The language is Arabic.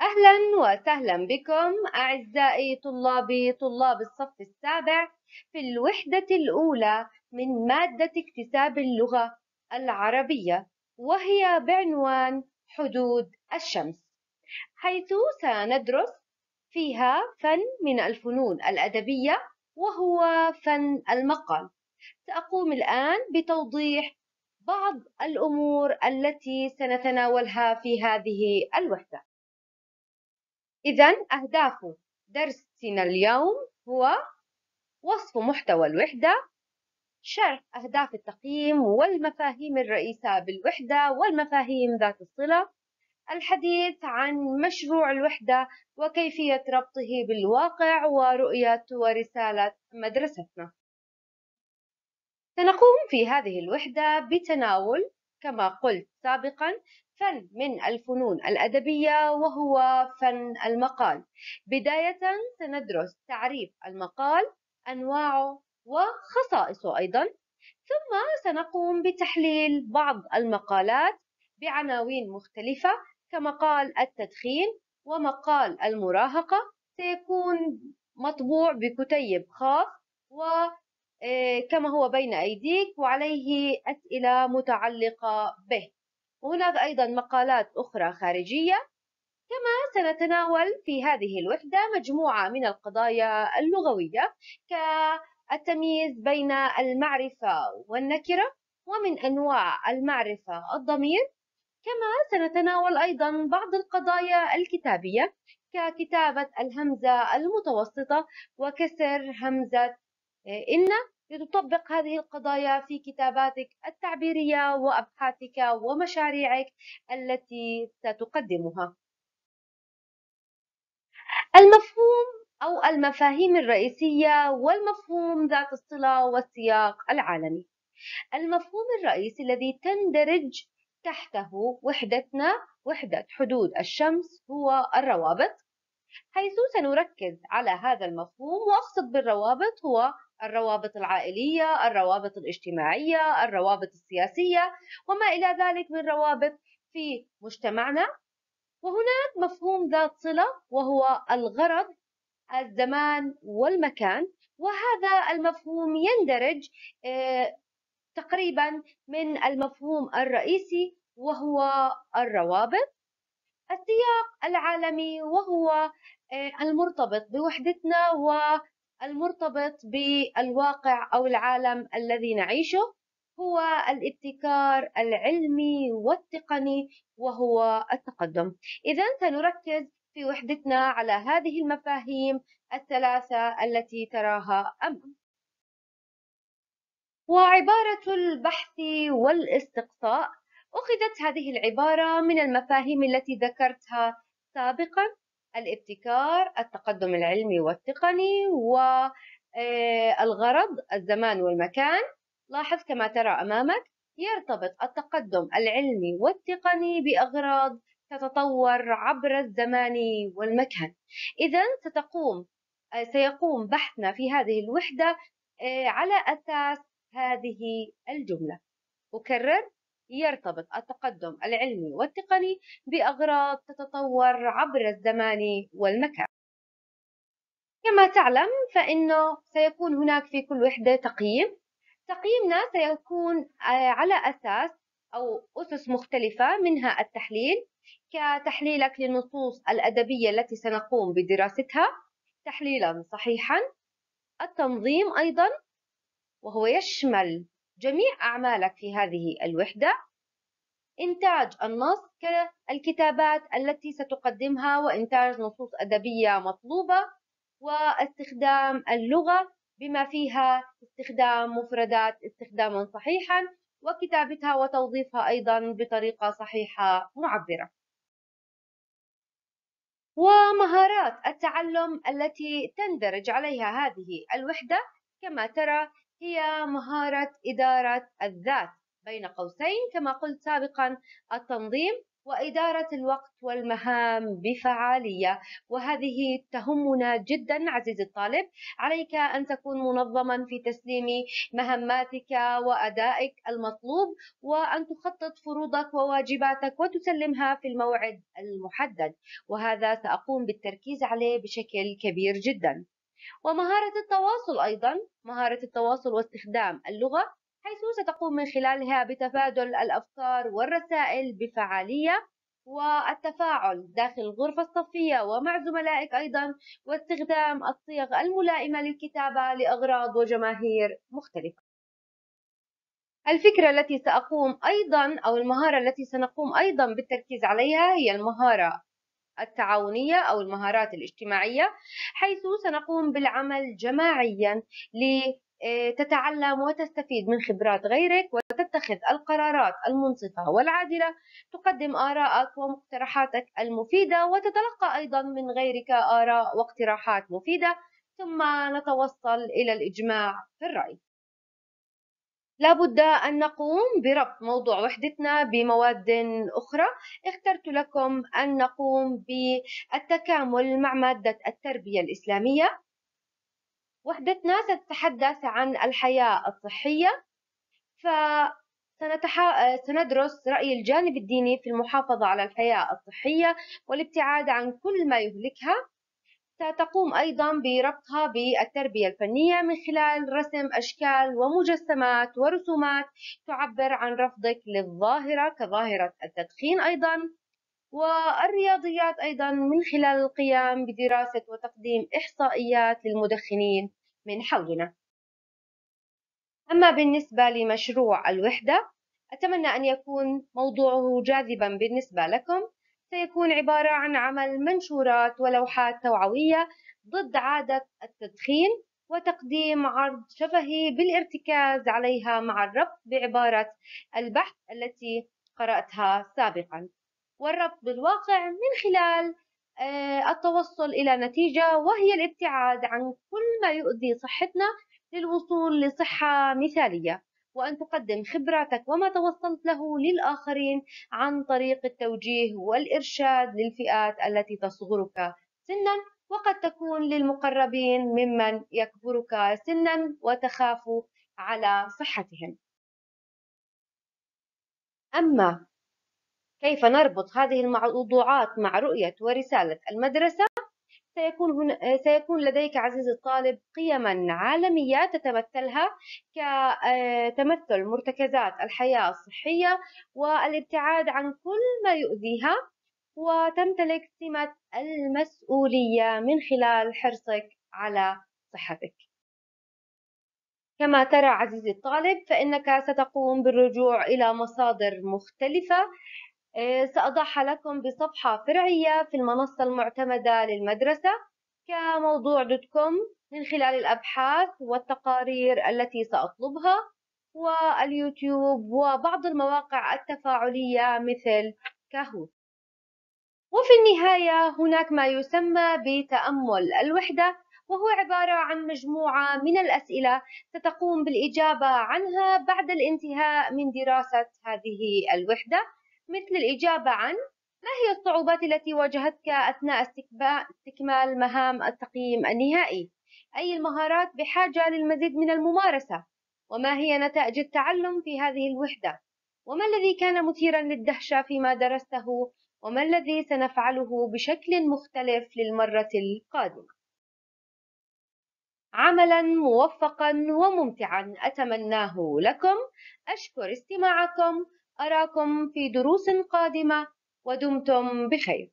أهلا وسهلا بكم أعزائي طلابي طلاب الصف السابع في الوحدة الأولى من مادة اكتساب اللغة العربية وهي بعنوان حدود الشمس حيث سندرس فيها فن من الفنون الأدبية وهو فن المقال سأقوم الآن بتوضيح بعض الأمور التي سنتناولها في هذه الوحدة إذا أهداف درسنا اليوم هو وصف محتوى الوحدة شرح أهداف التقييم والمفاهيم الرئيسة بالوحدة والمفاهيم ذات الصلة الحديث عن مشروع الوحدة وكيفية ربطه بالواقع ورؤية ورسالة مدرستنا سنقوم في هذه الوحدة بتناول كما قلت سابقا فن من الفنون الأدبية وهو فن المقال بداية سندرس تعريف المقال أنواعه وخصائصه أيضا ثم سنقوم بتحليل بعض المقالات بعناوين مختلفة كمقال التدخين ومقال المراهقة سيكون مطبوع بكتيب خاص آه، كما هو بين أيديك وعليه أسئلة متعلقة به وهناك أيضا مقالات أخرى خارجية كما سنتناول في هذه الوحدة مجموعة من القضايا اللغوية كالتمييز بين المعرفة والنكرة ومن أنواع المعرفة الضمير كما سنتناول أيضا بعض القضايا الكتابية ككتابة الهمزة المتوسطة وكسر همزة آه، إن لتطبق هذه القضايا في كتاباتك التعبيرية وأبحاثك ومشاريعك التي ستقدمها. المفهوم أو المفاهيم الرئيسية والمفهوم ذات الصلة والسياق العالمي. المفهوم الرئيسي الذي تندرج تحته وحدتنا وحدة حدود الشمس هو الروابط حيث سنركز على هذا المفهوم وأقصد بالروابط هو الروابط العائلية الروابط الاجتماعية الروابط السياسية وما إلى ذلك من روابط في مجتمعنا وهناك مفهوم ذات صلة وهو الغرض الزمان والمكان وهذا المفهوم يندرج آه، تقريبا من المفهوم الرئيسي وهو الروابط السياق العالمي وهو آه، المرتبط بوحدتنا المرتبط بالواقع أو العالم الذي نعيشه هو الابتكار العلمي والتقني وهو التقدم إذا سنركز في وحدتنا على هذه المفاهيم الثلاثة التي تراها أمام وعبارة البحث والاستقصاء أخذت هذه العبارة من المفاهيم التي ذكرتها سابقا الابتكار التقدم العلمي والتقني والغرض آه، الزمان والمكان لاحظ كما ترى أمامك يرتبط التقدم العلمي والتقني بأغراض تتطور عبر الزمان والمكان إذا ستقوم آه، سيقوم بحثنا في هذه الوحدة آه، على أساس هذه الجملة أكرر يرتبط التقدم العلمي والتقني بأغراض تتطور عبر الزمان والمكان كما تعلم فإنه سيكون هناك في كل وحدة تقييم تقييمنا سيكون آه، على أساس أو أسس مختلفة منها التحليل كتحليلك للنصوص الأدبية التي سنقوم بدراستها تحليلا صحيحا التنظيم أيضا وهو يشمل جميع أعمالك في هذه الوحدة إنتاج النص كالكتابات التي ستقدمها وإنتاج نصوص أدبية مطلوبة واستخدام اللغة بما فيها استخدام مفردات استخداما صحيحا وكتابتها وتوظيفها أيضا بطريقة صحيحة معبرة ومهارات التعلم التي تندرج عليها هذه الوحدة كما ترى هي مهارة إدارة الذات بين قوسين كما قلت سابقا التنظيم وإدارة الوقت والمهام بفعالية وهذه تهمنا جدا عزيزي الطالب عليك أن تكون منظما في تسليم مهماتك وأدائك المطلوب وأن تخطط فروضك وواجباتك وتسلمها في الموعد المحدد وهذا سأقوم بالتركيز عليه بشكل كبير جدا ومهارة التواصل أيضا مهارة التواصل واستخدام اللغة حيث ستقوم من خلالها بتبادل الأفكار والرسائل بفعالية والتفاعل داخل الغرفة الصفية ومع زملائك أيضا واستخدام الصيغ الملائمة للكتابة لأغراض وجماهير مختلفة الفكرة التي سأقوم أيضا أو المهارة التي سنقوم أيضا بالتركيز عليها هي المهارة التعاونية أو المهارات الاجتماعية حيث سنقوم بالعمل جماعيا لتتعلم آه، وتستفيد من خبرات غيرك وتتخذ القرارات المنصفة والعادلة تقدم آراءك ومقترحاتك المفيدة وتتلقى أيضا من غيرك آراء واقتراحات مفيدة ثم نتوصل إلى الإجماع في الرأي لابد أن نقوم بربط موضوع وحدتنا بمواد أخرى اخترت لكم أن نقوم بالتكامل مع مادة التربية الإسلامية وحدتنا ستتحدث عن الحياة الصحية فسندرس سندرس رأي الجانب الديني في المحافظة على الحياة الصحية والابتعاد عن كل ما يهلكها ستقوم أيضا بربطها بالتربية الفنية من خلال رسم أشكال ومجسمات ورسومات تعبر عن رفضك للظاهرة كظاهرة التدخين أيضا والرياضيات أيضا من خلال القيام بدراسة وتقديم إحصائيات للمدخنين من حولنا أما بالنسبة لمشروع الوحدة أتمنى أن يكون موضوعه جاذبا بالنسبة لكم سيكون عبارة عن عمل منشورات ولوحات توعوية ضد عادة التدخين وتقديم عرض شفهي بالارتكاز عليها مع الربط بعبارة البحث التي قرأتها سابقا والربط بالواقع من خلال آه، التوصل إلى نتيجة وهي الابتعاد عن كل ما يؤذي صحتنا للوصول لصحة مثالية وأن تقدم خبراتك وما توصلت له للآخرين عن طريق التوجيه والإرشاد للفئات التي تصغرك سنا وقد تكون للمقربين ممن يكبرك سنا وتخاف على صحتهم أما كيف نربط هذه الموضوعات مع رؤية ورسالة المدرسة سيكون, هنا آه، سيكون لديك عزيزي الطالب قيما عالمية تتمثلها كتمثل آه، مرتكزات الحياة الصحية والابتعاد عن كل ما يؤذيها وتمتلك سمة المسؤولية من خلال حرصك على صحتك كما ترى عزيزي الطالب فإنك ستقوم بالرجوع إلى مصادر مختلفة آه، سأضعها لكم بصفحة فرعية في المنصة المعتمدة للمدرسة كموضوع دوت كوم من خلال الأبحاث والتقارير التي سأطلبها واليوتيوب وبعض المواقع التفاعلية مثل كاهوت وفي النهاية هناك ما يسمى بتأمل الوحدة وهو عبارة عن مجموعة من الأسئلة ستقوم بالإجابة عنها بعد الانتهاء من دراسة هذه الوحدة مثل الإجابة عن ما هي الصعوبات التي واجهتك أثناء استكمال مهام التقييم النهائي؟ أي المهارات بحاجة للمزيد من الممارسة؟ وما هي نتائج التعلم في هذه الوحدة؟ وما الذي كان مثيرا للدهشة فيما درسته؟ وما الذي سنفعله بشكل مختلف للمرة القادمة؟ عملا موفقا وممتعا أتمناه لكم أشكر استماعكم أراكم في دروس قادمة ودمتم بخير